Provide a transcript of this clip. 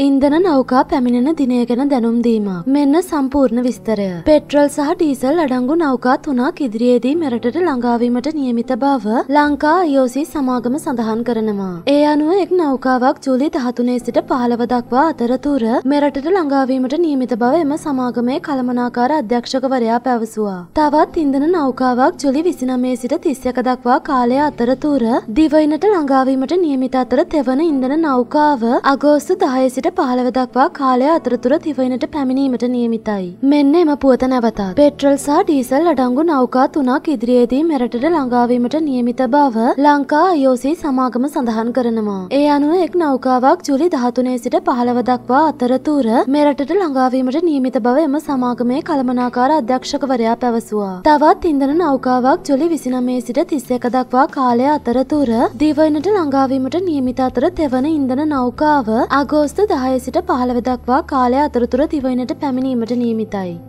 ඉන්දන නෞකා පැමිණෙන දිනය ගැන දැනුම්දීම. මෙන්න සම්පූර්ණ විස්තරය. පෙට්‍රල් සහ ඩීසල් අඩංගු නෞකා තුනක් ඉදිරියේදී මෙරටට ළඟාවීමට නියමිත බව ලංකා IOC සමාගම සඳහන් කරනවා. ඒ අනුව එක් නෞකාවක් ජූලි 13 සිට 15 දක්වා අතරතුර මෙරටට ළඟාවීමට නියමිත බව එම සමාගමේ කළමනාකාර අධ්‍යක්ෂකවරයා පැවසුවා. තවත් ඉන්දන නෞකාවක් ජූලි 29 සිට 31 දක්වා කාලය අතරතුර දිවයිනට ළඟාවීමට නියමිත අතර තෙවන ඉන්දන නෞකාව අගෝස්තු 10 සිට පහළව දක්වා කාලය අතරතුර තිවයිනට පැමිණීමට නියමිතයි. මෙන්න එම පුවත නැවතත්. පෙට්‍රල් සහ ඩීසල් අඩංගු නෞකා තුනක් ඉදිරියේදී මෙරටට ළඟාවීමට නියමිත බව ලංකා IOC සමාගම සඳහන් කරනවා. ඒ අනුව එක් නෞකාවක් ජුලි 13 සිට 15 දක්වා අතරතුර මෙරටට ළඟාවීමට නියමිත බව එම සමාගමේ කළමනාකාර අධ්‍යක්ෂකවරයා පැවසුවා. තවත් ඉන්ධන නෞකාවක් ජුලි 29 සිට 31 දක්වා කාලය අතරතුර දිවයිනට ළඟාවීමට නියමිත අතර තෙවන ඉන්ධන නෞකාව අගෝස්තු දහය සිට පහළවදක්වා කාලය අතරතුර දිවයිනට පැමිණීමට නියමිතයි.